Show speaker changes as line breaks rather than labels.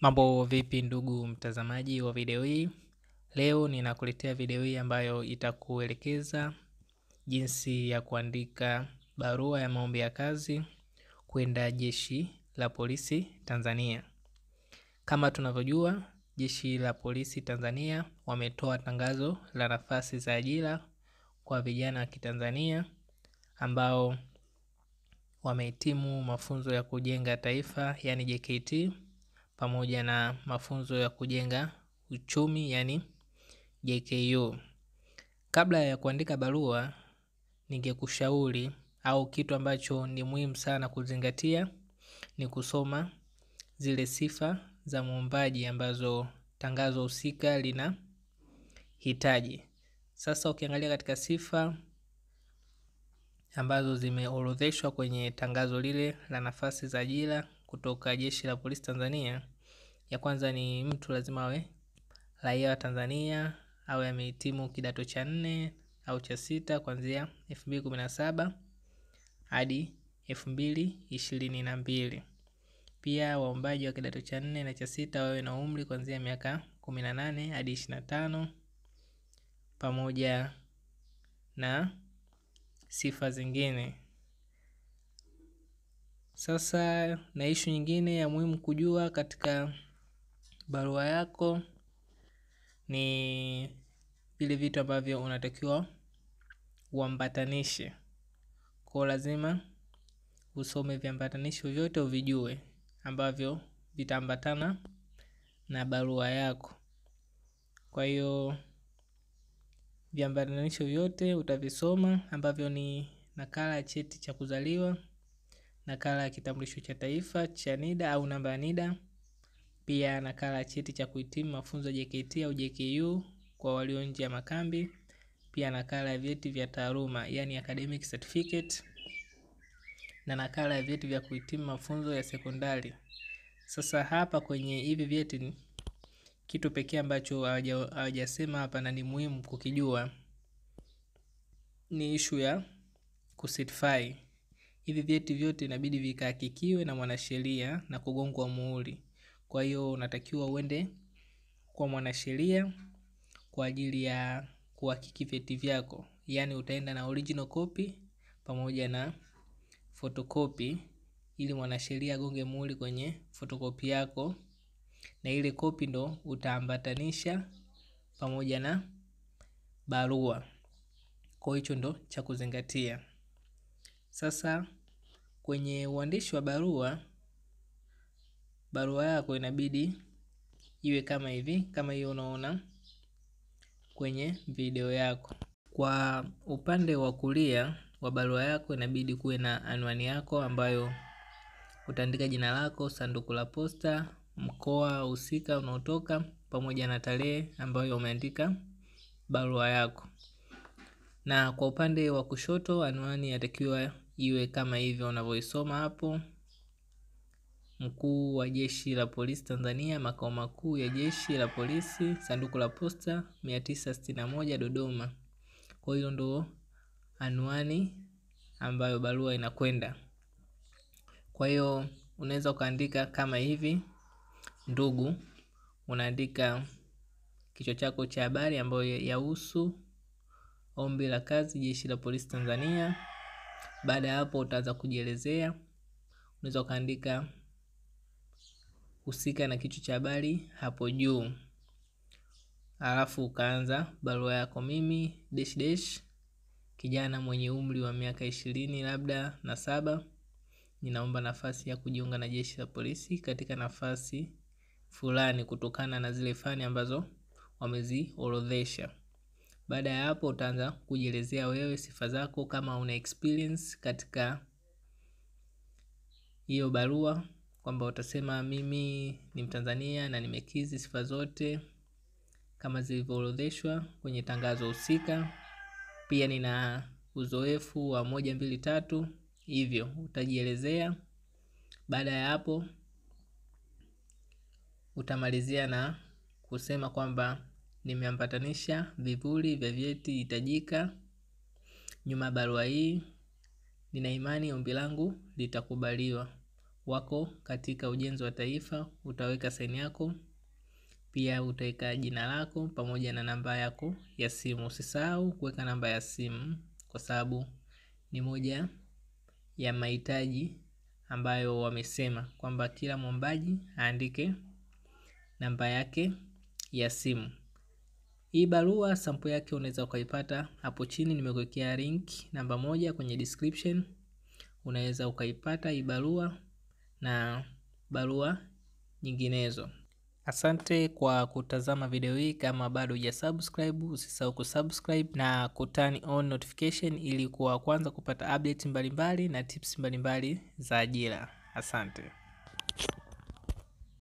Mambo vipi ndugu mtazamaji wa video hii. Leo ninakuletea video hii ambayo itakuelekeza jinsi ya kuandika barua ya maombi ya kazi kwenda Jeshi la Polisi Tanzania. Kama tunavyojua, Jeshi la Polisi Tanzania wametoa tangazo la nafasi za ajira kwa vijana wa Kitanzania ambao wamehitimu mafunzo ya kujenga taifa, yani JKT pamoja na mafunzo ya kujenga uchumi yani JKU. Kabla ya kuandika barua, ningekushauri au kitu ambacho ni muhimu sana kuzingatia ni kusoma zile sifa za mwombaji ambazo tangazo husika lina hitaji. Sasa ukiangalia katika sifa ambazo zimeorodheshwa kwenye tangazo lile la nafasi za ajira kutoka jeshi la polisi Tanzania. Ya kwanza ni mtu lazima awe raia wa Tanzania, awe amehitimu kidato cha nne au cha sita kuanzia elfu mbili kumi na saba hadi elfu mbili ishirini na mbili. Pia waombaji wa kidato cha nne na cha sita wawe na umri kuanzia miaka kumi na nane hadi 25 na tano pamoja na sifa zingine. Sasa na ishu nyingine ya muhimu kujua katika barua yako ni vile vitu ambavyo unatakiwa uambatanishe. Kwa lazima usome viambatanisho vyote uvijue ambavyo vitaambatana na barua yako. Kwa hiyo viambatanisho vyote utavisoma ambavyo ni nakala ya cheti cha kuzaliwa nakala ya kitambulisho cha taifa cha NIDA au namba ya NIDA, pia nakala ya cheti cha kuhitimu mafunzo ya JKT au JKU kwa walio nje ya makambi, pia nakala ya vyeti vya taaluma yani academic certificate na nakala ya vyeti vya kuhitimu mafunzo ya sekondari. Sasa hapa kwenye hivi vyeti, kitu pekee ambacho hawajasema hapa na ni muhimu kukijua ni ishu ya kucertify Hivi vyeti vyote inabidi vikahakikiwe na mwanasheria na kugongwa muhuri. Kwa hiyo unatakiwa uende kwa mwanasheria kwa ajili ya kuhakiki vyeti vyako. Yaani utaenda na original copy pamoja na photocopy ili mwanasheria agonge muhuri kwenye photocopy yako na ile copy ndo utaambatanisha pamoja na barua. Kwa hicho ndo cha kuzingatia. Sasa Kwenye uandishi wa barua, barua yako inabidi iwe kama hivi, kama hiyo unaona kwenye video yako. Kwa upande wa kulia wa barua yako inabidi kuwe na anwani yako ambayo utaandika jina lako, sanduku la posta, mkoa husika unaotoka pamoja na tarehe ambayo umeandika barua yako na kwa upande wa kushoto anwani yatakiwa iwe kama hivyo unavyoisoma hapo mkuu wa jeshi la polisi Tanzania, makao makuu ya jeshi la polisi, sanduku la posta 961 Dodoma. Kwa hiyo ndo anwani ambayo barua inakwenda. Kwa hiyo unaweza ukaandika kama hivi, ndugu, unaandika kichwa chako cha habari ambayo yahusu ombi la kazi jeshi la polisi Tanzania. Baada ya hapo utaanza kujielezea, unaweza ukaandika husika na kichwa cha habari hapo juu, alafu ukaanza barua yako. Mimi dash dash kijana mwenye umri wa miaka ishirini labda na saba, ninaomba nafasi ya kujiunga na jeshi la polisi katika nafasi fulani kutokana na zile fani ambazo wameziorodhesha. Baada ya hapo utaanza kujielezea wewe sifa zako kama una experience katika hiyo barua kwamba utasema mimi ni Mtanzania na nimekizi sifa zote kama zilivyoorodheshwa kwenye tangazo husika. Pia nina uzoefu wa moja mbili tatu, hivyo utajielezea. Baada ya hapo utamalizia na kusema kwamba nimeambatanisha vivuli vya vyeti hitajika nyuma barua hii. Nina imani ombi langu litakubaliwa. Wako katika ujenzi wa taifa, utaweka saini yako, pia utaweka jina lako pamoja na namba yako ya simu. Usisahau kuweka namba ya simu, kwa sababu ni moja ya mahitaji ambayo wamesema kwamba kila mwombaji aandike namba yake ya simu. Hii barua sample yake unaweza ukaipata hapo chini, nimekuwekea link namba moja kwenye description. Unaweza ukaipata hii barua na barua nyinginezo. Asante kwa kutazama video hii. Kama bado hujasubscribe, usisahau kusubscribe na kuturn on notification ili kuwa kwanza kupata update mbalimbali na tips mbalimbali za ajira. Asante.